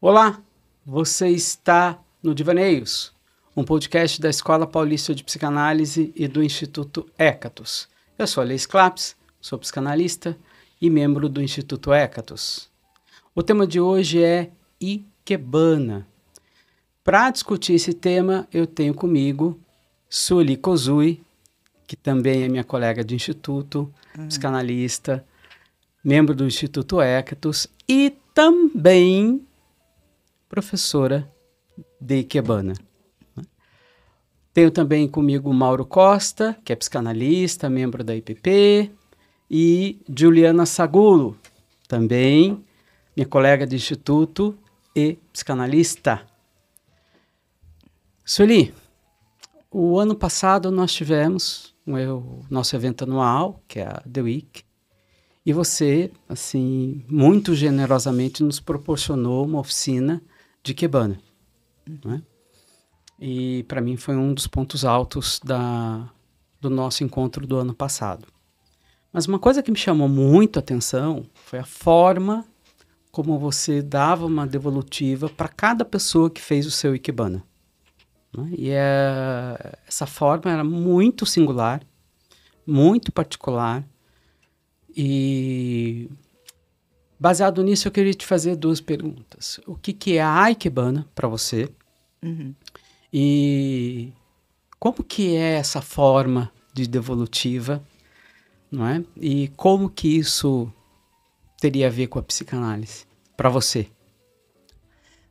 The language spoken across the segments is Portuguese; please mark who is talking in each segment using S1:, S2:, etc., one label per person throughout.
S1: Olá, você está no Divaneios, um podcast da Escola Paulista de Psicanálise e do Instituto Écatos. Eu sou Alex Claps, sou psicanalista e membro do Instituto Écatos. O tema de hoje é Ikebana. Para discutir esse tema, eu tenho comigo Suli Kozui, que também é minha colega de instituto, uhum. psicanalista, membro do Instituto Écatos e também professora de Ikebana. Né? Tenho também comigo Mauro Costa, que é psicanalista, membro da IPP, e Juliana Sagulo, também minha colega de instituto e psicanalista. Sueli, o ano passado nós tivemos o um, nosso evento anual, que é a The Week, e você, assim, muito generosamente nos proporcionou uma oficina de Kebana. Hum. Né? E para mim foi um dos pontos altos da, do nosso encontro do ano passado. Mas uma coisa que me chamou muito a atenção foi a forma como você dava uma devolutiva para cada pessoa que fez o seu Ikebana. É? E é, essa forma era muito singular, muito particular e Baseado nisso, eu queria te fazer duas perguntas. O que, que é a Aikebana para você? Uhum. E como que é essa forma de devolutiva, não é? E como que isso teria a ver com a psicanálise para você?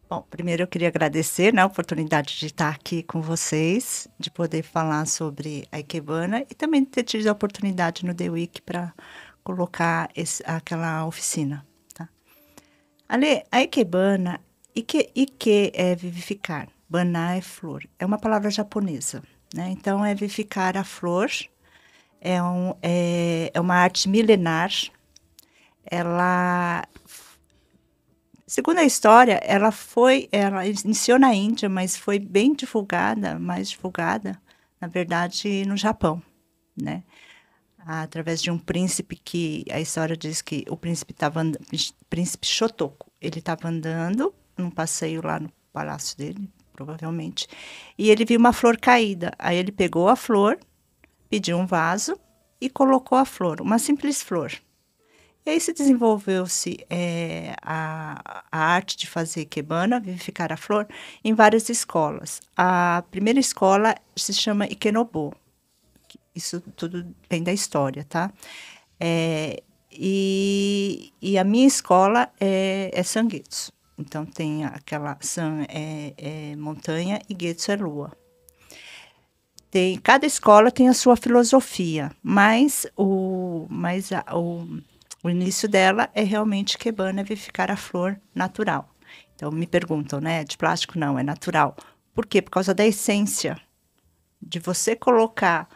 S2: Bom, primeiro eu queria agradecer né, a oportunidade de estar aqui com vocês, de poder falar sobre a Ikebana e também ter tido a oportunidade no The Week para colocar esse, aquela oficina. Ale, a ikebana, é ike, ike é vivificar, bana é flor, é uma palavra japonesa, né? Então é vivificar a flor, é, um, é, é uma arte milenar, ela Segundo a história, ela foi, ela iniciou na Índia, mas foi bem divulgada, mais divulgada, na verdade, no Japão, né? através de um príncipe que a história diz que o príncipe estava príncipe Shotoku ele estava andando num passeio lá no palácio dele, provavelmente, e ele viu uma flor caída. Aí ele pegou a flor, pediu um vaso e colocou a flor, uma simples flor. E aí se desenvolveu-se é, a, a, arte de fazer quebana, vivificar a flor, em várias escolas. A primeira escola se chama Ikenobo, isso tudo vem da história, tá? É, e, e, a minha escola é, é San Guetos. Então tem aquela San é, é montanha e Guetos é lua. Tem, cada escola tem a sua filosofia, mas o, mas a, o, o início dela é realmente quebana é vivificar a flor natural. Então me perguntam, né? De plástico não, é natural. Por quê? Por causa da essência. De você colocar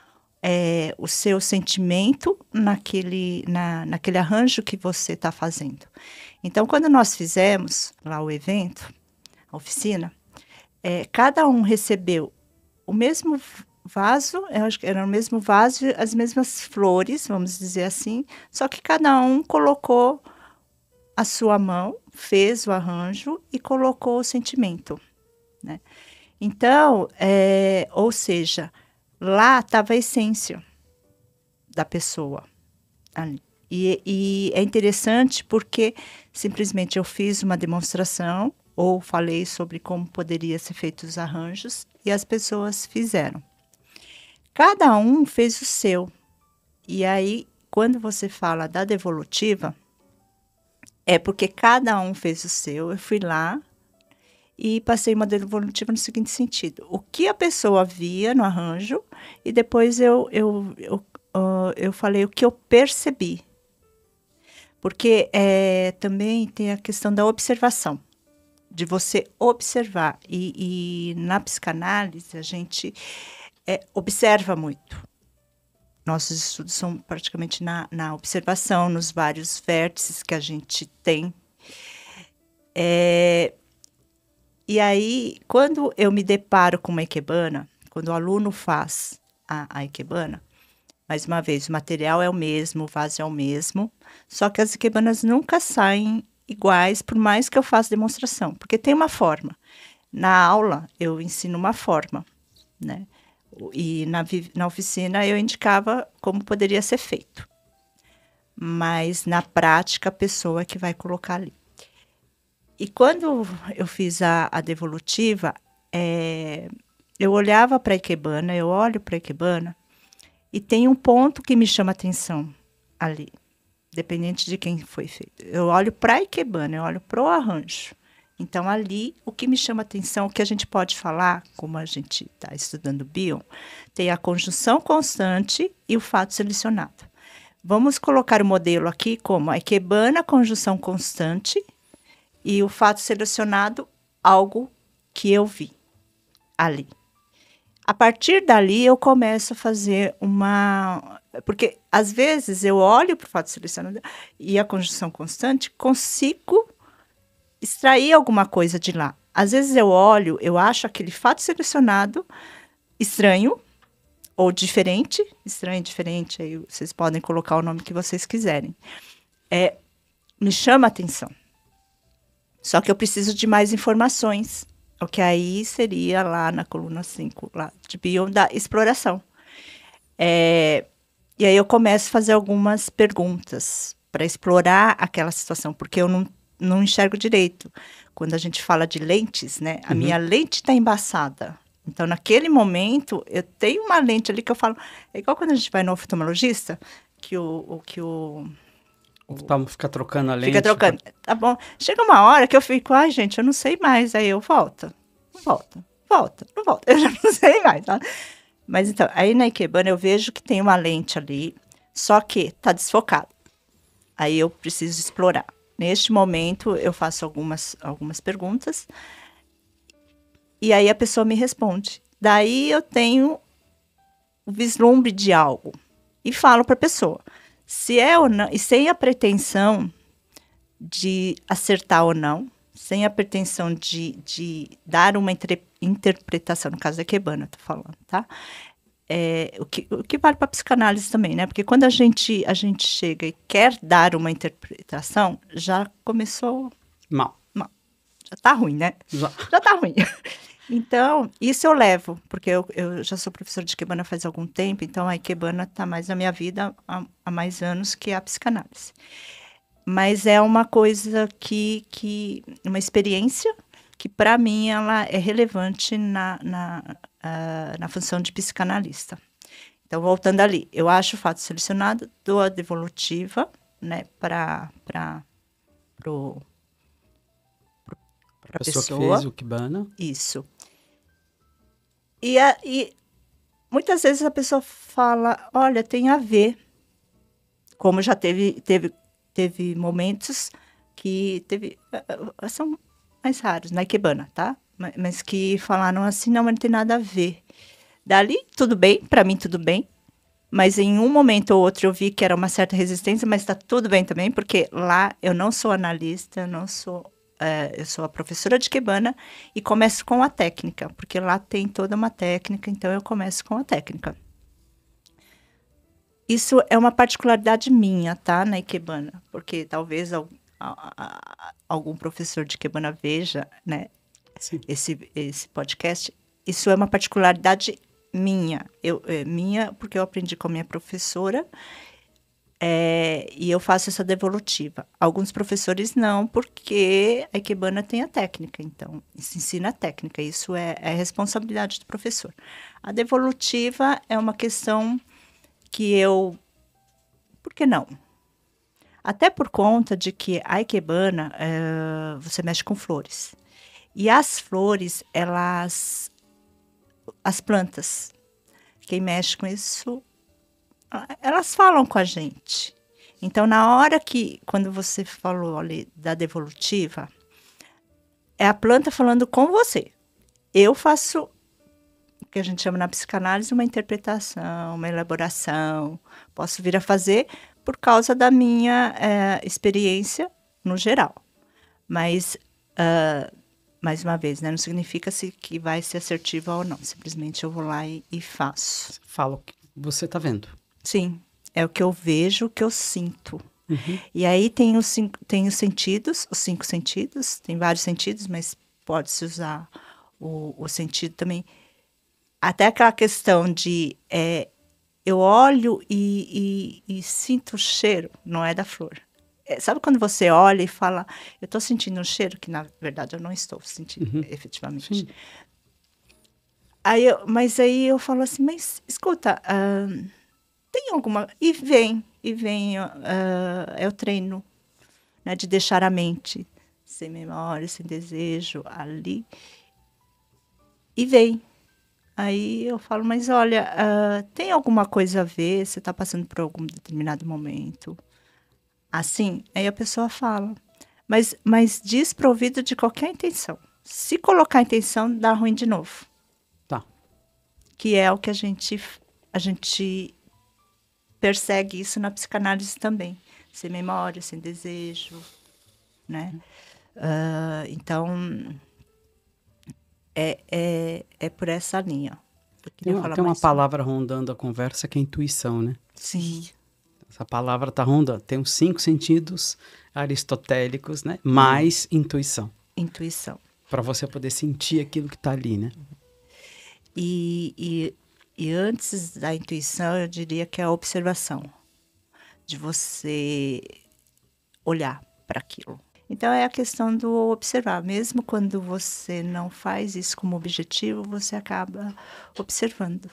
S2: é, o seu sentimento naquele, na, naquele arranjo que você está fazendo. Então, quando nós fizemos lá o evento, a oficina, é, cada um recebeu o mesmo vaso, eu acho que era o mesmo vaso, as mesmas flores, vamos dizer assim, só que cada um colocou a sua mão, fez o arranjo e colocou o sentimento, né? Então, é, ou seja, Lá estava a essência da pessoa E, e, é interessante porque simplesmente eu fiz uma demonstração ou falei sobre como poderia ser feito os arranjos e as pessoas fizeram. Cada um fez o seu. E aí, quando você fala da devolutiva, é porque cada um fez o seu. Eu fui lá, e passei uma devolutiva no seguinte sentido: o que a pessoa via no arranjo, e depois eu, eu, eu, uh, eu falei o que eu percebi. Porque é, também tem a questão da observação, de você observar. E, e na psicanálise, a gente é, observa muito. Nossos estudos são praticamente na, na observação, nos vários vértices que a gente tem. É, e aí, quando eu me deparo com uma ikebana, quando o aluno faz a, a ikebana, mais uma vez, o material é o mesmo, o vaso é o mesmo, só que as ikebanas nunca saem iguais, por mais que eu faça demonstração, porque tem uma forma. Na aula, eu ensino uma forma, né? E na, na oficina, eu indicava como poderia ser feito. Mas na prática, a pessoa que vai colocar ali. E quando eu fiz a, a devolutiva, é, eu olhava para a Ikebana, eu olho para a Ikebana, e tem um ponto que me chama atenção ali, dependente de quem foi feito. Eu olho para a Ikebana, eu olho para o arranjo. Então, ali, o que me chama atenção, o que a gente pode falar, como a gente está estudando Bion, tem a conjunção constante e o fato selecionado. Vamos colocar o modelo aqui como a Ikebana, conjunção constante e o fato selecionado, algo que eu vi ali. A partir dali eu começo a fazer uma. Porque às vezes eu olho para o fato selecionado e a conjunção constante, consigo extrair alguma coisa de lá. Às vezes eu olho, eu acho aquele fato selecionado estranho ou diferente, estranho, diferente, aí vocês podem colocar o nome que vocês quiserem. É, me chama a atenção. Só que eu preciso de mais informações. O que aí seria lá na coluna 5, lá de bioma, da exploração. É, e aí eu começo a fazer algumas perguntas para explorar aquela situação, porque eu não, não enxergo direito. Quando a gente fala de lentes, né? A uhum. minha lente está embaçada. Então, naquele momento, eu tenho uma lente ali que eu falo. É igual quando a gente vai no oftalmologista, que o, o que o
S1: Tá, fica trocando a lente. Fica trocando.
S2: Tá... bom. Chega uma hora que eu fico, ai, gente, eu não sei mais. Aí eu volto, volto, volto, não volto. Eu já não sei mais. Tá? Mas então, aí na Ikebana eu vejo que tem uma lente ali, só que tá desfocada. Aí eu preciso explorar. Neste momento, eu faço algumas, algumas perguntas e aí a pessoa me responde. Daí eu tenho o vislumbre de algo e falo para a pessoa se é ou não, e sem a pretensão de acertar ou não, sem a pretensão de, de dar uma interpretação, no caso da é Quebana, eu tô falando, tá? É, o, que, o que vale para psicanálise também, né? Porque quando a gente, a gente chega e quer dar uma interpretação, já começou. Mal. Mal. Já tá ruim, né? Já, já tá ruim. Então, isso eu levo, porque eu, eu já sou professora de Ikebana faz algum tempo, então a Ikebana está mais na minha vida há, há mais anos que a psicanálise. Mas é uma coisa que, que uma experiência que para mim ela é relevante na, na, uh, na função de psicanalista. Então, voltando ali, eu acho o fato selecionado, dou a devolutiva né, para a
S1: pessoa, pessoa que fez o Kibana. Isso.
S2: E, a, e muitas vezes a pessoa fala, olha, tem a ver. Como já teve, teve, teve momentos que teve. Eh, eh, são mais raros, na Ikebana, tá? Mas que falaram assim, não, mas não tem nada a ver. Dali, tudo bem, para mim tudo bem. Mas em um momento ou outro eu vi que era uma certa resistência, mas está tudo bem também, porque lá eu não sou analista, eu não sou é, eu sou a professora de Kebana e começo com a técnica, porque lá tem toda uma técnica, então eu começo com a técnica. Isso é uma particularidade minha, tá, na Ikebana, porque talvez algum professor de Ikebana veja, né, esse, esse podcast. Isso é uma particularidade minha, eu, é, minha, porque eu aprendi com a minha professora é, e eu faço essa devolutiva. Alguns professores não, porque a Ikebana tem a técnica, então se ensina a técnica, isso é, é responsabilidade do professor. A devolutiva é uma questão que eu. Por que não? Até por conta de que a Ikebana, é, você mexe com flores. E as flores, elas. As plantas. Quem mexe com isso ah, elas falam com a gente. Então, na hora que, quando você falou ali da devolutiva, é a planta falando com você. Eu faço o que a gente chama na psicanálise uma interpretação, uma elaboração. Posso vir a fazer por causa da minha é, experiência no geral. Mas, uh, mais uma vez, né, não significa -se que vai ser assertiva ou não. Simplesmente eu vou lá e, e faço. Falo o que você está vendo. Sim, é o que eu vejo, o que eu sinto. Uhum. E aí tem os, cinco, tem os sentidos, os cinco sentidos, tem vários sentidos, mas pode-se usar o, o sentido também. Até aquela questão de é, eu olho e, e, e, sinto o cheiro, não é da flor. É, sabe quando você olha e fala, eu estou sentindo um cheiro que na verdade eu não estou sentindo uhum. efetivamente. Aí eu, mas aí eu falo assim, mas escuta, uh, tem alguma. E vem, e vem, uh, é o treino né, de deixar a mente sem memória, sem desejo ali. E vem. Aí eu falo, mas olha, uh, tem alguma coisa a ver? Você está passando por algum determinado momento? Assim, aí a pessoa fala, mas, mas desprovido de qualquer intenção. Se colocar intenção, dá ruim de novo. Tá. Que é o que a gente, a gente persegue isso na psicanálise também, sem memória, sem desejo, né? Uh, então é, é, é por essa linha. Tem, uma, tem uma
S1: palavra rondando a conversa que é intuição, né? Sim. Essa palavra tá rondando. Tem os cinco sentidos aristotélicos, né? Hum. Mais hum. intuição.
S2: Intuição.
S1: Para você poder sentir aquilo que está ali, né?
S2: E, e e antes da intuição, eu diria que é a observação, de você olhar para aquilo. Então é a questão do observar, mesmo quando você não faz isso como objetivo, você acaba observando.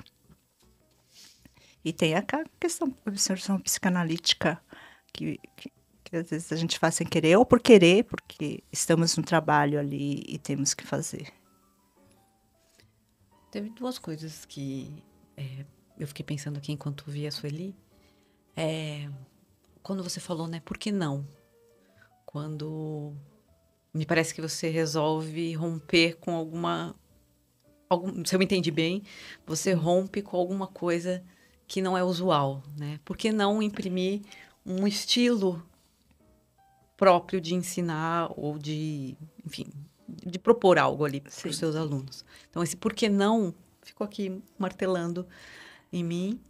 S2: E tem a questão da observação psicanalítica, que, que, que, às vezes a gente faz sem querer ou por querer, porque estamos no trabalho ali e temos que fazer.
S3: Teve duas coisas que é, eu fiquei pensando aqui enquanto via a Sueli. É, quando você falou, né, por que não? Quando me parece que você resolve romper com alguma. Algum, se eu me entendi bem, você rompe com alguma coisa que não é usual, né? Por que não imprimir um estilo próprio de ensinar ou de, enfim, de propor algo ali para os seus alunos? Então, esse por que não ficou aqui martelando em mim.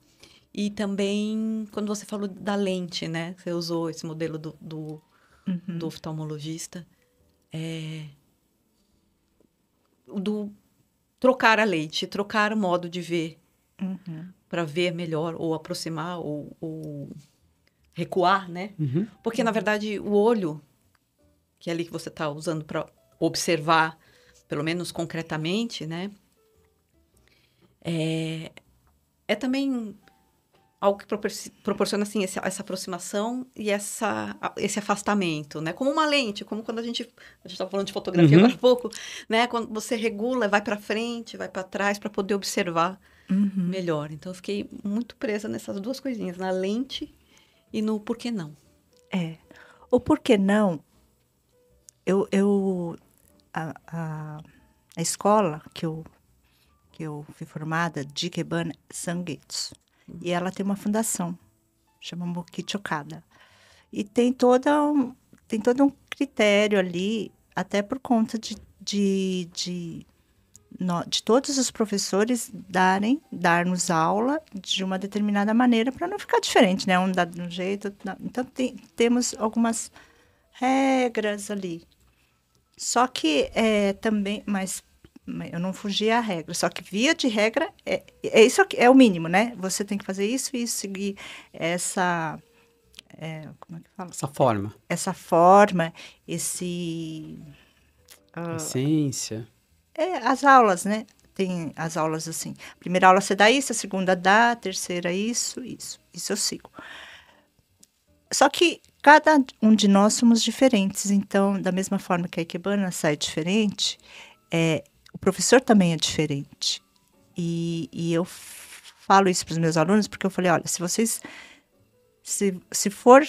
S3: E também, quando você falou da lente, né? Você usou esse modelo do, do, uhum. do oftalmologista. É... Do trocar a lente, trocar o modo de ver. Uhum. Para ver melhor, ou aproximar, ou, ou recuar, né? Uhum. Porque, na uhum. verdade, o olho, que é ali que você está usando para observar, pelo menos concretamente, né? É, é também algo que proporciona assim essa, essa, aproximação e essa esse afastamento, né? Como uma lente, como quando a gente a gente estava falando de fotografia uhum. agora há pouco, né? Quando você regula, vai para frente, vai para trás para poder observar uhum. melhor. Então eu fiquei muito presa nessas duas coisinhas, na lente e no porquê não.
S2: É. O porquê não? Eu eu a, a, a escola que eu que eu fui formada, Jikeban Sangetsu. Uhum. E ela tem uma fundação, chama Mokichi E tem, toda um, tem todo um critério ali, até por conta de, de, de, de, de todos os professores darem, dar-nos aula de uma determinada maneira, para não ficar diferente, né? Um dado de um jeito. Não. Então, tem, temos algumas regras ali. Só que é, também, mas eu não fugia à regra. Só que via de regra é, é isso é o mínimo, né? Você tem que fazer isso e seguir essa é, como é que fala? Essa forma. Essa forma, esse uh, ah,
S1: essência.
S2: É, as aulas, né? Tem as aulas assim. Primeira aula você dá isso, a segunda dá, a terceira isso, isso. Isso eu sigo. Só que cada um de nós somos diferentes. Então, da mesma forma que a Ikebana sai diferente, é, o professor também é diferente. E, e eu falo isso para os meus alunos porque eu falei: olha, se vocês. Se, se for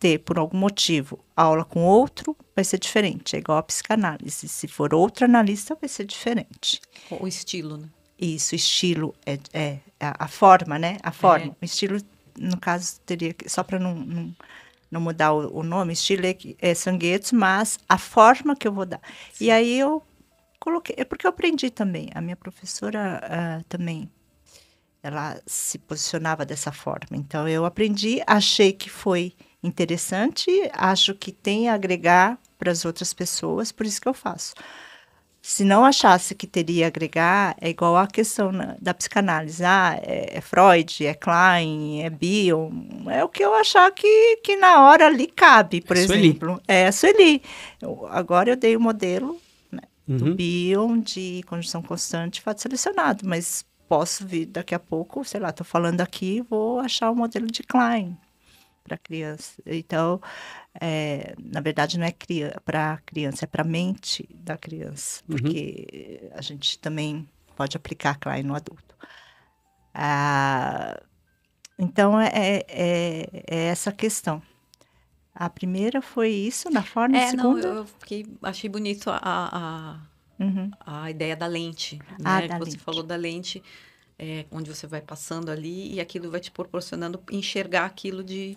S2: ter, por algum motivo, aula com outro, vai ser diferente. É igual a psicanálise. Se for outro analista, vai ser diferente. O estilo, né? Isso, estilo é, é, é a, forma, né? A forma. É. O estilo, no caso, teria que. Só para não, não, não, mudar o, o, nome, estilo é, é sanguetos, mas a forma que eu vou dar. Sim. E aí eu coloquei. É porque eu aprendi também. A minha professora uh, também ela se posicionava dessa forma. Então eu aprendi, achei que foi interessante, acho que tem a agregar para as outras pessoas, por isso que eu faço. Se não achasse que teria a agregar, é igual a questão da psicanálise. Ah, é, é, Freud, é Klein, é Bion É o que eu achar que, que na hora ali cabe, por é exemplo. Sueli. É, Sueli. Eu, agora eu dei o um modelo uhum. do Bion de conjunção constante fato selecionado, mas posso vir daqui a pouco, sei lá, estou falando aqui, vou achar o um modelo de Klein para criança. Então, é, na verdade, não é para criança, é para a mente da criança, uhum. porque uhum. a gente também pode aplicar Klein no adulto. Ah, então, é, é, é, é essa questão. A primeira foi isso na forma, é, segunda? Não,
S3: eu fiquei, achei bonito a, a, uhum. a ideia da lente, né? Ah, da você lente. falou da lente, é, onde você vai passando ali e aquilo vai te proporcionando enxergar aquilo de,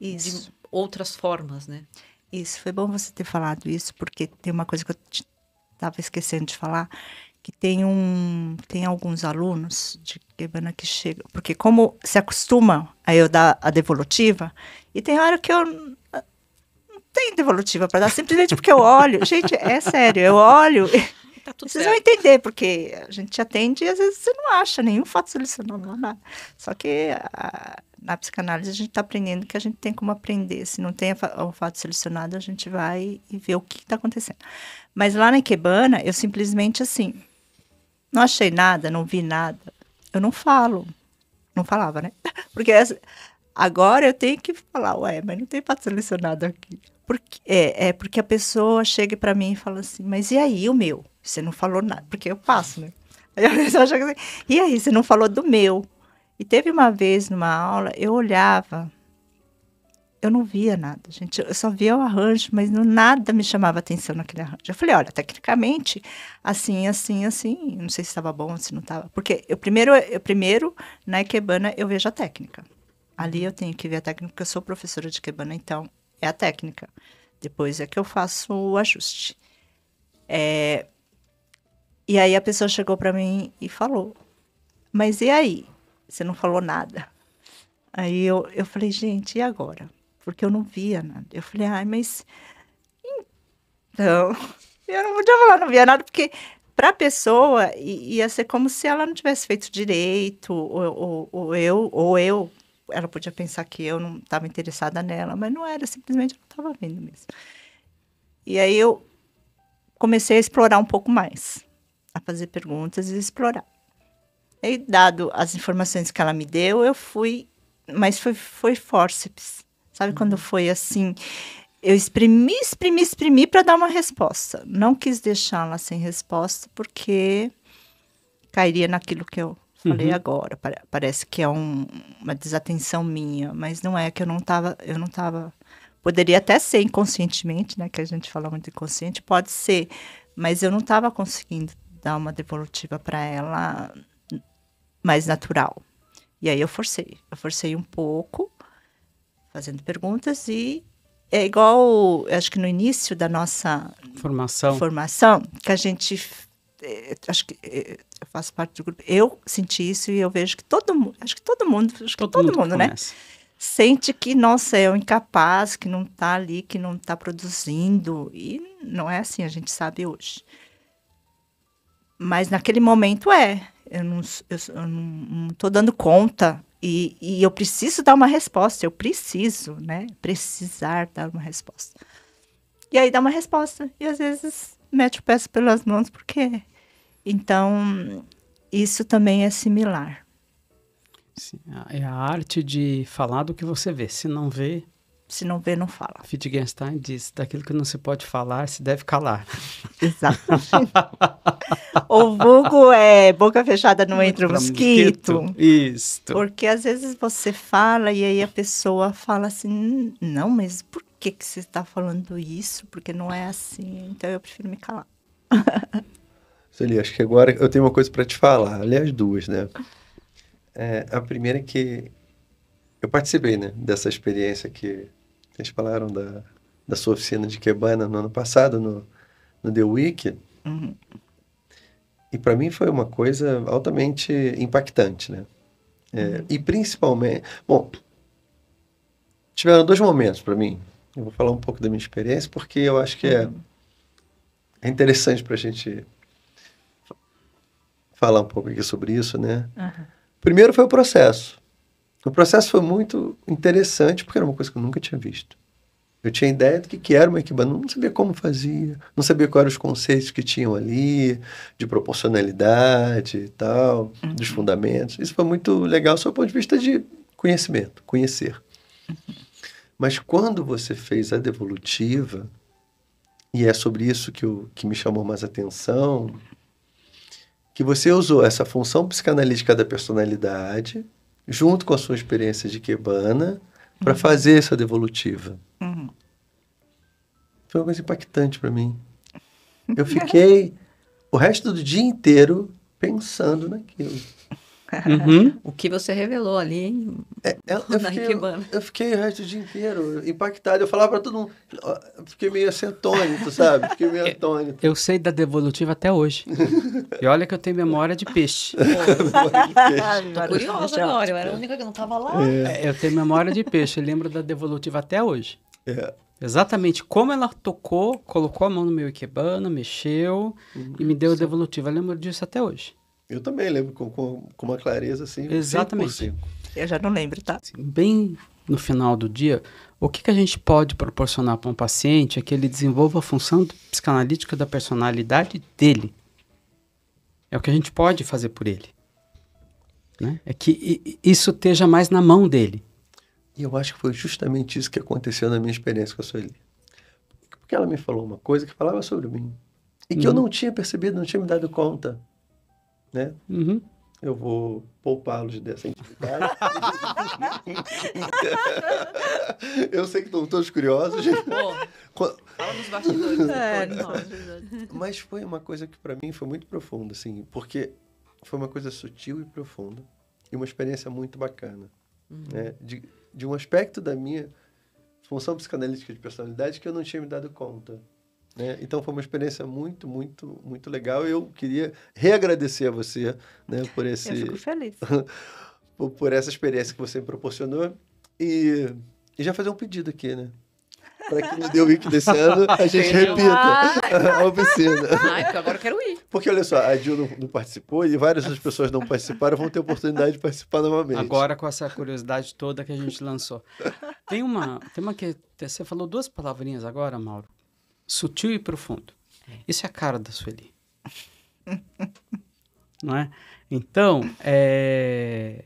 S3: de outras
S2: formas, né? Isso, foi bom você ter falado isso, porque tem uma coisa que eu estava esquecendo de falar, que tem um tem alguns alunos de Quebana que chegam, porque como se acostumam a eu dar a devolutiva, e tem hora que eu tem devolutiva para dar, simplesmente porque eu olho. Gente, é sério, eu olho. Tá Vocês certo. vão entender, porque a gente atende e às vezes você não acha nenhum fato solucionado, nada. Só que a, na psicanálise a gente está aprendendo que a gente tem como aprender. Se não tem o um fato solucionado, a gente vai e vê o que está acontecendo. Mas lá na Ikebana, eu simplesmente assim, não achei nada, não vi nada. Eu não falo. Não falava, né? Porque essa, agora eu tenho que falar, ué, mas não tem fato selecionado aqui. Porque, é, é porque a pessoa chega para mim e fala assim, mas e aí o meu? Você não falou nada, porque eu passo, né? Aí a pessoa chega assim, e aí, você não falou do meu? E teve uma vez numa aula, eu olhava, eu não via nada, gente. Eu só via o arranjo, mas não, nada me chamava atenção naquele arranjo. Eu falei, olha, tecnicamente, assim, assim, assim, não sei se estava bom, se não estava. Porque eu primeiro, eu primeiro, na Ikebana, eu vejo a técnica. Ali eu tenho que ver a técnica, porque eu sou professora de Ikebana, então é a técnica. Depois é que eu faço o ajuste. É... E aí a pessoa chegou para mim e falou: Mas e aí? Você não falou nada. Aí eu, eu falei: Gente, e agora? Porque eu não via nada. Eu falei: Ai, mas. Então. Eu não podia falar, não via nada, porque para a pessoa ia ser como se ela não tivesse feito direito, ou, ou, ou eu, ou eu ela podia pensar que eu não estava interessada nela, mas não era, simplesmente eu não estava vendo mesmo. E aí eu comecei a explorar um pouco mais, a fazer perguntas e explorar. E dado as informações que ela me deu, eu fui, mas foi, foi forceps. Sabe uhum. quando foi assim? Eu exprimi, exprimi, exprimi para dar uma resposta. Não quis deixá-la sem resposta, porque cairia naquilo que eu Falei uhum. agora, parece que é um, uma desatenção minha, mas não é que eu não estava, eu não tava. Poderia até ser inconscientemente, né, que a gente fala muito inconsciente, pode ser, mas eu não estava conseguindo dar uma devolutiva para ela mais natural. E aí eu forcei, eu forcei um pouco, fazendo perguntas e é igual, acho que no início da nossa formação, formação que a gente é, acho que é, eu faço parte do grupo. Eu senti isso e eu vejo que todo mundo, acho que todo mundo, acho todo que todo mundo, mundo né? Sente que, nossa, é um incapaz, que não está ali, que não está produzindo. E não é assim, a gente sabe hoje. Mas naquele momento é. Eu não estou dando conta. E, e eu preciso dar uma resposta. Eu preciso, né? Precisar dar uma resposta. E aí dá uma resposta. E às vezes mete o pé pelas mãos, porque. Então, isso também é similar.
S1: Sim, é a arte de falar do que você vê. Se não vê. Se não vê, não fala. Wittgenstein diz: daquilo que não se pode falar, se deve
S2: calar. Exatamente. o vulgo é boca fechada não entra mosquito. mosquito.
S1: Isso. Porque
S2: às vezes você fala e aí a pessoa fala assim: hum, não, mas por que, que você está falando isso? Porque não é assim. Então eu prefiro me calar.
S4: Zeli, acho que agora eu tenho uma coisa para te falar. Aliás, duas, né? É, a primeira é que eu participei né, dessa experiência que vocês falaram da, da sua oficina de Kebana no ano passado, no, no The Week. Uhum. E para mim foi uma coisa altamente impactante, né? É, uhum. E principalmente. Bom, tiveram dois momentos para mim eu vou falar um pouco da minha experiência, porque eu acho que é, uhum. é interessante para a gente falar um pouco aqui sobre isso, né? Uhum. Primeiro foi o processo. O processo foi muito interessante, porque era uma coisa que eu nunca tinha visto. Eu tinha ideia do que, que era uma equibanda, não sabia como fazia, não sabia quais eram os conceitos que tinham ali, de proporcionalidade e tal, uhum. dos fundamentos. Isso foi muito legal, só o ponto de vista de conhecimento, conhecer. Uhum. Mas quando você fez a devolutiva, e é sobre isso que, eu, que me chamou mais atenção, que você usou essa função psicanalítica da personalidade, junto com a sua experiência de quebana, para uhum. fazer essa devolutiva. Uhum. Foi uma coisa impactante para mim. Eu fiquei o resto do dia inteiro pensando naquilo.
S3: Uhum. o que você revelou ali,
S4: hein? É, eu, fiquei, eu, eu, fiquei, o resto do dia inteiro impactado. Eu falava para todo mundo, fiquei meio assim, sabe? Fiquei meio antônito.
S1: É, eu sei da devolutiva até hoje. e olha que eu tenho memória de peixe.
S3: Tô curiosa agora, eu era a única que não tava lá. É.
S1: é. Eu tenho memória de peixe, eu lembro da devolutiva até hoje. É. Exatamente como ela tocou, colocou a mão no meu ikebana, mexeu uhum. e me deu sim. a devolutiva. Eu lembro disso até hoje. Eu também lembro com,
S4: com, com uma clareza assim. Exatamente.
S1: Eu já não lembro, tá? Bem no final do dia, o que, que a gente pode proporcionar para um paciente é que ele desenvolva a função psicanalítica da personalidade dele. É o que a gente pode fazer por ele.
S4: Né? É que isso esteja mais na mão dele. E eu acho que foi justamente isso que aconteceu na minha experiência com a Sueli. Porque ela me falou uma coisa que falava sobre mim. E que hum. eu não tinha percebido, não tinha me dado conta né? Uhum. Eu vou poupá-los dessa intimidade. eu sei que estão todos curiosos. fala nos né? é, bastidores. Mas foi uma coisa que para mim foi muito profunda, assim, porque foi uma coisa sutil e profunda e uma experiência muito bacana, uhum. né? De, de um aspecto da minha função psicanalítica de personalidade que eu não tinha me dado conta. Né? Então foi uma experiência muito, muito, muito legal. Eu queria reagradecer a você né, por esse. Eu fico feliz. por, por essa experiência que você me proporcionou. E, e já fazer um pedido aqui, né? para que no The Week desse ano a gente repita a oficina. Ai, agora eu quero ir. Porque olha só, a Jill não, não, participou e várias outras pessoas não participaram vão ter oportunidade de participar novamente. Agora
S1: com essa curiosidade toda que a gente lançou. Tem uma, tem uma que você falou duas palavrinhas agora, Mauro, sutil e profundo. É. Isso é a cara da Sueli. não é? Então, é...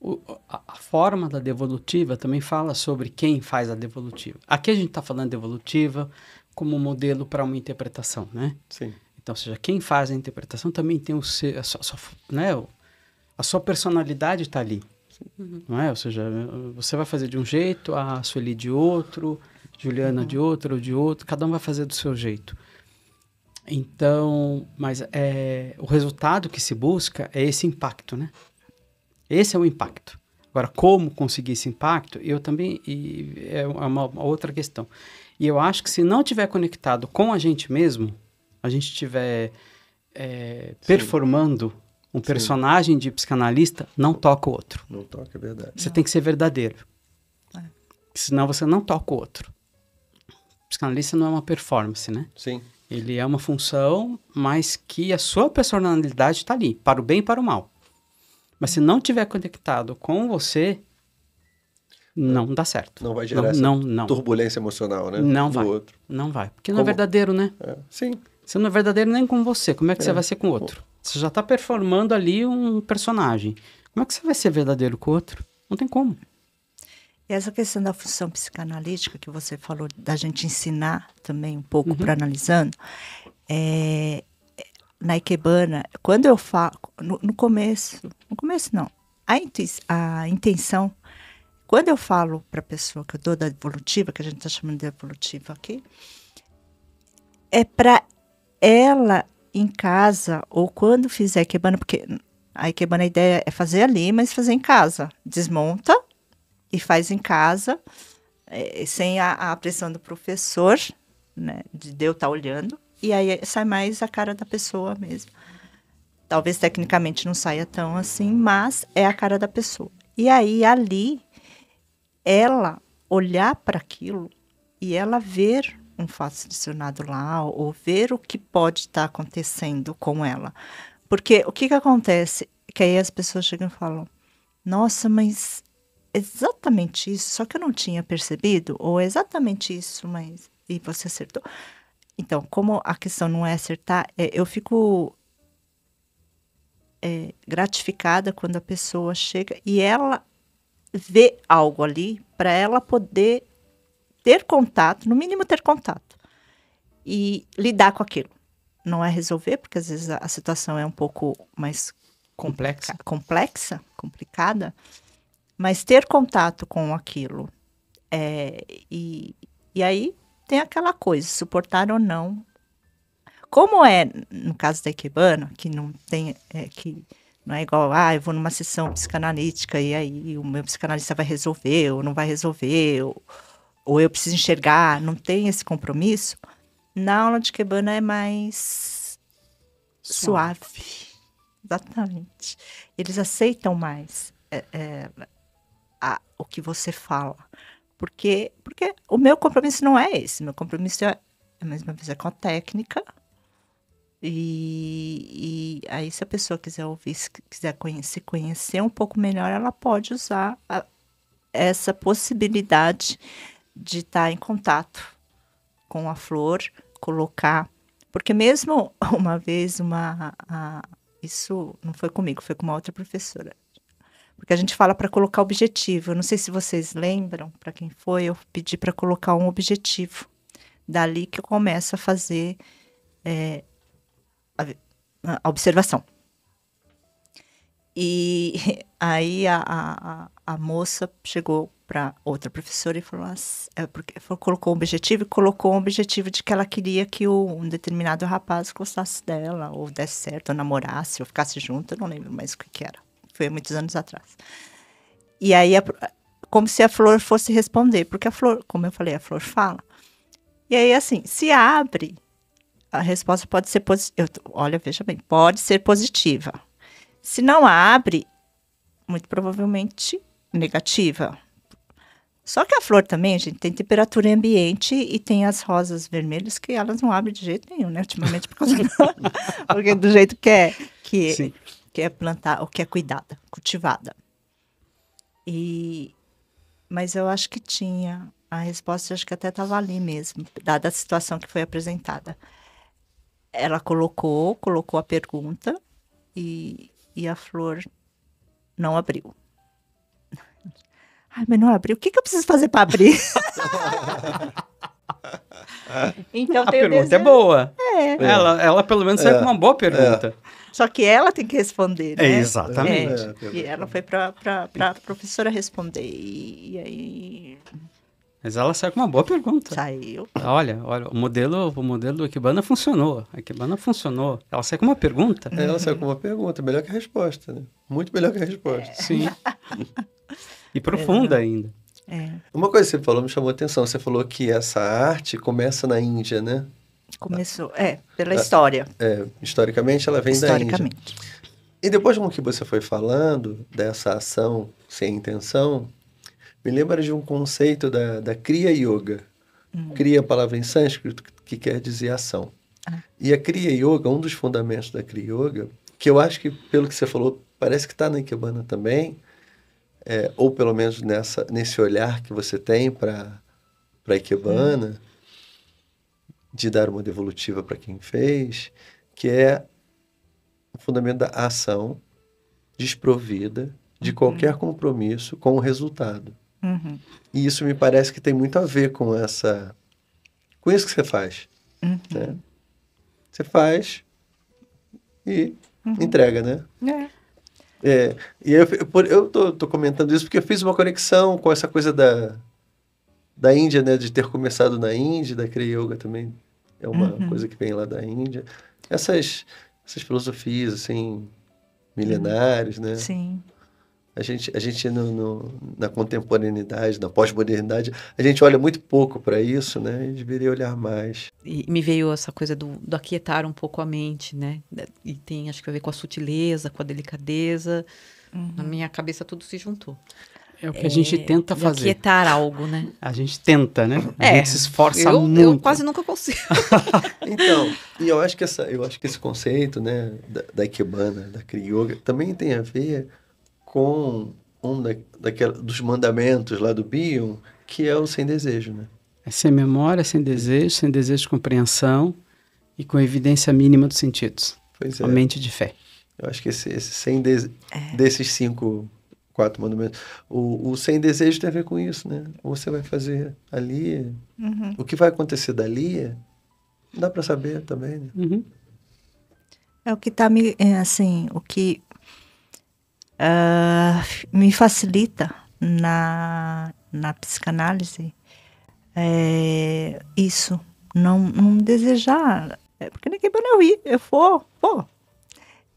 S1: O, a, a, forma da devolutiva também fala sobre quem faz a devolutiva. Aqui a gente está falando devolutiva como modelo para uma interpretação, né? Sim. Então, ou seja, quem faz a interpretação também tem o seu, a sua, a sua né, a sua personalidade está ali, Sim. não é? Ou seja, você vai fazer de um jeito, a Sueli de outro, Juliana uhum. de outra ou de outro, cada um vai fazer do seu jeito. Então, mas é, o resultado que se busca é esse impacto, né? Esse é o impacto. Agora, como conseguir esse impacto, eu também e, é uma, é uma outra questão. E eu acho que se não tiver conectado com a gente mesmo, a gente estiver é, performando um personagem Sim. de psicanalista, não toca o outro.
S4: Não toca, é verdade. Você não. tem
S1: que ser verdadeiro. É. Senão você não toca o outro psicanalista não é uma performance, né? Sim. Ele é uma função, mas que a sua personalidade está ali, para o bem e para o mal. Mas se não tiver conectado com você, não, dá certo. Não vai gerar não, essa não, não.
S4: turbulência emocional, né? Não Do vai. Outro. Não vai.
S1: Porque não é verdadeiro, né? É. Sim. Você não é verdadeiro nem com você. Como é que é. você vai ser com o outro? Você já está performando ali um personagem. Como é que você vai ser verdadeiro com o outro? Não tem como.
S2: Essa questão da função psicanalítica que você falou, da gente ensinar também um pouco uhum. para analisando, é, na Ikebana, quando eu falo, no, no começo, no começo não, a, a intenção, quando eu falo para a pessoa que eu dou da evolutiva, que a gente está chamando de evolutiva aqui, é para ela em casa ou quando fizer Ikebana, porque a Ikebana a ideia é fazer ali, mas fazer em casa. Desmonta, e faz em casa, é, sem a, a, pressão do professor, né, de Deus estar tá olhando, e aí sai mais a cara da pessoa mesmo. Talvez tecnicamente não saia tão assim, mas é a cara da pessoa. E aí ali, ela olhar para aquilo e ela ver um fato selecionado lá, ou ver o que pode estar tá acontecendo com ela. Porque o que, que acontece? Que aí as pessoas chegam e falam: Nossa, mas exatamente isso, só que eu não tinha percebido, ou exatamente isso, mas. E você acertou. Então, como a questão não é acertar, é, eu fico é, gratificada quando a pessoa chega e ela vê algo ali para ela poder ter contato, no mínimo ter contato, e lidar com aquilo. Não é resolver, porque às vezes a, a situação é um pouco mais complexa, complexa complicada mas ter contato com aquilo. É, e, e aí tem aquela coisa, suportar ou não. Como é no caso da Ikebana, que não tem, é, que não é igual, ah, eu vou numa sessão psicanalítica e aí o meu psicanalista vai resolver ou não vai resolver, ou, ou eu preciso enxergar, não tem esse compromisso. Na aula de Ikebana é mais suave. suave. Exatamente. Eles aceitam mais é, é, a, o que você fala. Porque, porque o meu compromisso não é esse. Meu compromisso é, mais uma vez, é com a técnica. E, e aí, se a pessoa quiser ouvir, se quiser conhecer, conhecer um pouco melhor, ela pode usar a, essa possibilidade de estar tá em contato com a flor, colocar. Porque, mesmo uma vez, uma, a, isso não foi comigo, foi com uma outra professora porque a gente fala para colocar objetivo. Eu não sei se vocês lembram, para quem foi, eu pedi para colocar um objetivo. Dali que eu começo a fazer é, a, a, observação. E aí a, a, a moça chegou para outra professora e falou, assim, é porque colocou um objetivo e colocou um objetivo de que ela queria que o, um determinado rapaz gostasse dela, ou desse certo, ou namorasse, ou ficasse junto, eu não lembro mais o que, que era foi muitos anos atrás. E aí, a, como se a flor fosse responder, porque a flor, como eu falei, a flor fala. E aí, assim, se abre, a resposta pode ser positiva. Olha, veja bem, pode ser positiva. Se não abre, muito provavelmente negativa. Só que a flor também, gente, tem temperatura ambiente e tem as rosas vermelhas que elas não abrem de jeito nenhum, né? Ultimamente, por causa do, porque do jeito que é. Que, Sim que é plantada ou que é cuidada, cultivada. E mas eu acho que tinha a resposta, acho que até estava ali mesmo, dada a situação que foi apresentada. Ela colocou, colocou a pergunta e, e a flor não abriu. Ai, mas não abriu. O que, que eu preciso fazer para abrir? então, a pergunta desejo... é
S1: boa. É. Ela, ela pelo menos é. saiu com uma boa é. pergunta. É.
S2: Só que ela tem que responder, é, né? É, exatamente. É, e ela foi para a professora responder. E, aí.
S1: Mas ela saiu com uma boa pergunta. Saiu. Olha, olha, o modelo, o modelo do Ikebana funcionou. A Ikebana funcionou. Ela saiu com uma pergunta. É, ela saiu com uma pergunta, melhor que a resposta,
S4: né? Muito melhor que a resposta. É. Sim. e profunda é. ainda. É. Uma coisa que você falou me chamou a atenção. Você falou que essa arte começa na Índia, né?
S2: Começou, é, pela é, história.
S4: É, historicamente ela vem historicamente. da Historicamente. E depois com o que você foi falando, dessa ação sem intenção, me lembra de um conceito da, da Kriya Yoga. Hum. Kriya é a palavra em sânscrito que quer dizer ação. Ah. E a Kriya Yoga, um dos fundamentos da Kriya Yoga, que eu acho que, pelo que você falou, parece que está na Ikebana também, é, ou pelo menos nessa, nesse olhar que você tem para a Ikebana, hum de dar uma devolutiva para quem fez, que é o fundamento da ação desprovida de uhum. qualquer compromisso com o resultado. Uhum. E isso me parece que tem muito a ver com essa, com isso que você faz. Uhum. Né? Você faz e uhum. entrega, né? É. é e eu, eu, eu tô comentando isso porque eu fiz uma conexão com essa coisa da da Índia, né? De ter começado na Índia, da Kriya Yoga também é uma uhum. coisa que vem lá da Índia. Essas, essas filosofias, assim, uhum. milenares, né? Sim. A gente, a gente no, no na contemporaneidade, na pós-modernidade, a gente olha muito pouco para isso, né? E deveria olhar mais.
S3: E me veio essa coisa do, do aquietar um pouco a mente, né? E tem, acho que a ver com a sutileza, com a delicadeza. Uhum. Na minha cabeça tudo se juntou. É o que é, a gente é, tenta fazer. quietar algo, né?
S4: A gente tenta, né? É, a gente se esforça eu, muito. Eu
S3: quase nunca consigo.
S4: então, e eu acho que essa, eu acho que esse conceito, né, da, da Ikebana, da Kriya Yoga, também tem a ver com um da, daquela, dos mandamentos lá do Bion, que é o sem desejo, né?
S1: É sem memória, sem desejo, sem desejo de compreensão
S4: e com evidência mínima dos sentidos. Pois é. A mente de fé. Eu acho que esse, esse sem de, é. desses cinco quatro mandamentos. O, o, sem desejo tem a ver com isso, né? Você vai fazer ali. Uhum. O que vai acontecer dali dá para saber também, né?
S2: Uhum. É o que tá me. É assim, o que uh, me facilita na, na psicanálise é isso. Não, não desejar. É porque ninguém para eu ir. Eu for, vou.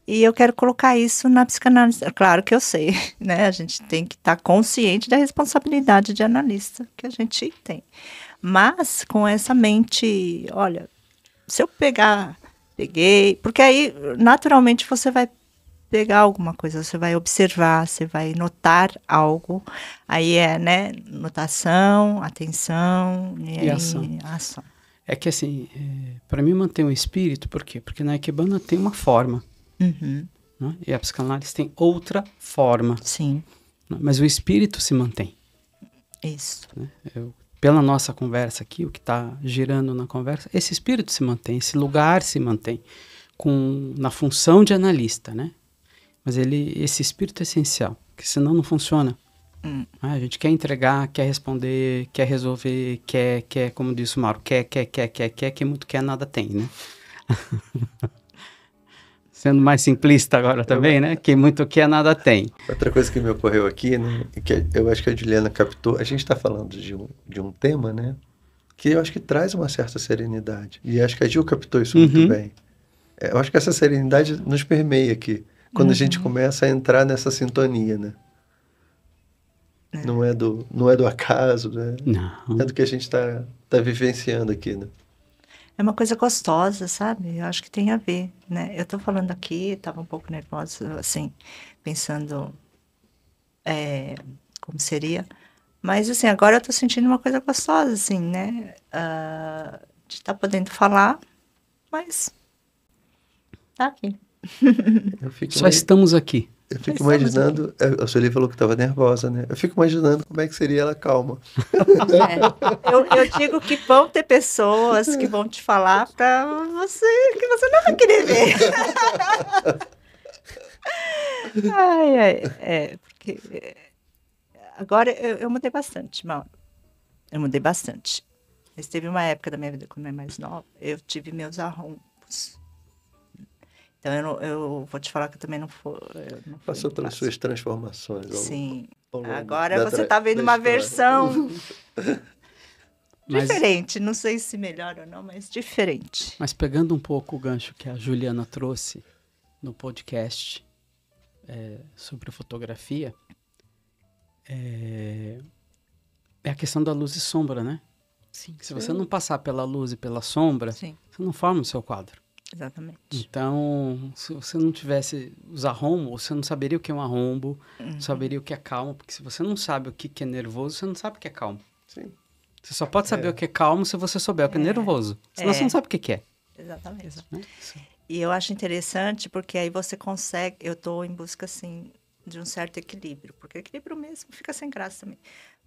S2: E eu quero colocar isso na psicanálise. É claro que eu sei, né? A gente tem que estar tá consciente da responsabilidade de analista que a gente tem. Mas com essa mente, olha, se eu pegar, peguei, porque aí naturalmente você vai pegar alguma coisa, você vai observar, você vai notar algo. Aí é, né, notação, atenção e, e ação. ação. É que assim, é, para mim
S1: manter um espírito, por quê? Porque na Ikebana tem uma forma. Uhum. Né? E a psicanálise tem outra forma. Sim. Né? Mas o espírito se mantém. Isso. Né? Eu, pela nossa conversa aqui, o que está girando na conversa, esse espírito se mantém, esse lugar se mantém com na função de analista, né? Mas ele, esse espírito é essencial, porque senão não funciona. Hum. Ah, a gente quer entregar, quer responder, quer resolver, quer, quer, como disse o Mauro, quer, quer, quer, quer, quer, quer, quem muito quer, nada tem, né? sendo mais simplista agora também, né? Que muito
S4: que é, nada tem. Outra coisa que me ocorreu aqui, né, que eu acho que a Juliana captou, a gente está falando de um, de um tema, né? Que eu acho que traz uma certa serenidade. E acho que a Gil captou isso muito uhum. bem. É, eu acho que essa serenidade nos permeia aqui, quando uhum. a gente uhum. começa a entrar nessa sintonia, né? É. Não é do, não é do acaso, né? Não. É do que a gente está tá vivenciando aqui, né?
S2: é uma coisa gostosa, sabe? Eu acho que tem a ver, né? Eu tô falando aqui, tava um pouco nervosa, assim, pensando é, como seria. Mas, assim, agora eu tô sentindo uma coisa gostosa, assim, né? Uh, de estar tá podendo falar, mas tá aqui.
S4: Só meio... estamos aqui. Eu fico tá imaginando. A é, Sueli falou que estava nervosa, né? Eu fico imaginando como é que seria ela calma.
S2: É. Eu, eu, digo que vão ter pessoas que vão te falar para você que você não vai querer ver. ai, ai, é, porque. É, agora eu, eu mudei bastante, Mauro. Eu mudei bastante. Mas teve uma época da minha vida, quando eu era mais nova, eu tive meus arrombos. Então, eu, eu vou te falar que eu também não foi. Passou pelas suas
S4: transformações. Sim.
S2: Ao, Agora você está vendo uma versão
S4: diferente.
S2: Mas, não sei se melhor ou não, mas diferente.
S4: Mas
S1: pegando um pouco o gancho que a Juliana trouxe no podcast é, sobre fotografia, é, é, a questão da luz e sombra, né? Sim. Se você não passar pela luz e pela sombra, Sim. você não forma o seu quadro. Exatamente. Então, se você não tivesse os arrombos, você não saberia o que é um arrombo, uhum. saberia o que é calmo, porque se você não sabe o que é nervoso, você não sabe o que é calmo. Sim. Você só pode saber é. o que é calmo se você souber o que é, é nervoso. Senão é. você não sabe o que é.
S2: Exatamente. Exatamente. Né? E eu acho interessante porque aí você consegue. Eu estou em busca, assim, de um certo equilíbrio, porque equilíbrio mesmo fica sem graça também.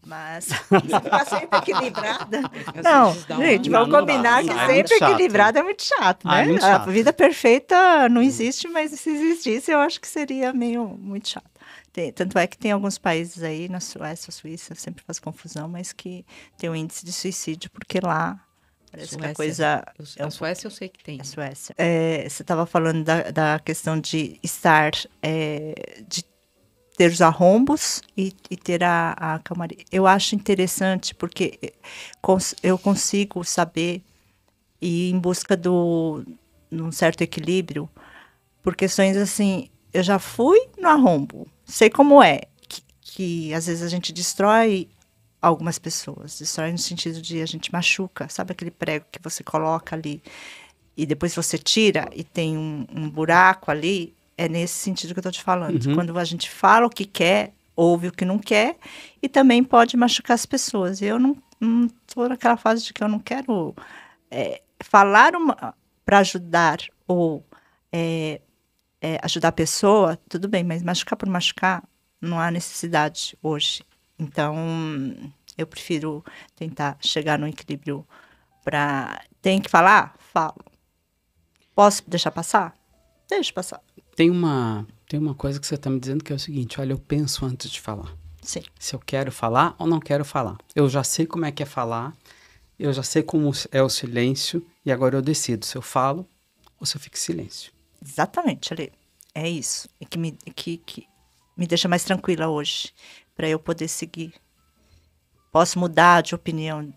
S2: Mas tá sempre equilibrada. Não, gente, vamos combinar né? que sempre é equilibrada é muito chato, né? Ah, é muito chato. A vida perfeita não existe, mas se existisse, eu acho que seria meio muito chato. Tem, tanto é que tem alguns países aí, na Suécia, Suíça, sempre faz confusão, mas que tem um índice de suicídio, porque lá Parece Suécia. que a coisa.
S3: Eu, é a Suécia eu sei que
S2: tem. É a Suécia. É, você estava falando da, da questão de estar. É, de ter os arrombos e, e ter a, a calmaria Eu acho interessante porque eh, cons, eu consigo saber e em busca do num certo equilíbrio por questões assim. Eu já fui no arrombo, sei como é que, que às vezes a gente destrói algumas pessoas, destrói no sentido de a gente machuca, sabe aquele prego que você coloca ali e depois você tira e tem um, um buraco ali é nesse sentido que eu estou te falando. Uhum. Quando a gente fala o que quer, ouve o que não quer e também pode machucar as pessoas. Eu não estou naquela fase de que eu não quero é, falar para ajudar ou é, é, ajudar a pessoa, tudo bem, mas machucar por machucar não há necessidade hoje. Então, eu prefiro tentar chegar no equilíbrio para tem que falar, falo. Posso deixar passar? Deixa passar
S1: tem uma, tem uma coisa que você está me dizendo que é o seguinte: olha, eu penso antes de falar. Sim. Se eu quero falar ou não quero falar. Eu já sei como é que é falar, eu já sei como é o silêncio, e agora eu decido se eu
S2: falo ou se eu fico em silêncio. Exatamente, ali É isso. É que me, que, que me deixa mais tranquila hoje, para eu poder seguir. Posso mudar de opinião?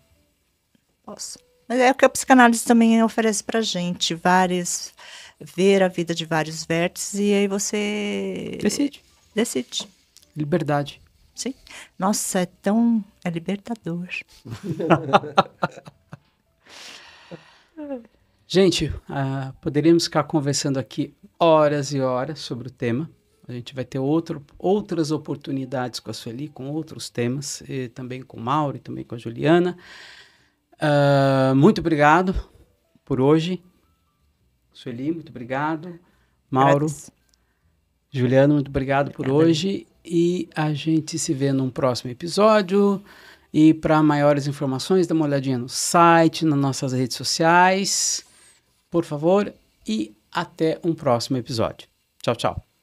S2: Posso. Mas é o que a psicanálise também oferece para gente, várias ver a vida de vários vértices e aí você decide. Decide. Liberdade. Sim. Nossa, é tão é libertador. Gente,
S1: uh, poderíamos ficar conversando aqui horas e horas sobre o tema. A gente vai ter outro, outras oportunidades com a Sueli, com outros temas, e também com o Mauro e também com a Juliana. Uh, muito obrigado por hoje. Sueli, muito obrigado. É. Mauro, Juliano, muito obrigado Obrigada. por hoje. E a gente se vê num próximo episódio. E para maiores informações, dê uma olhadinha no site, nas nossas redes sociais, por favor. E até um próximo episódio. Tchau, tchau.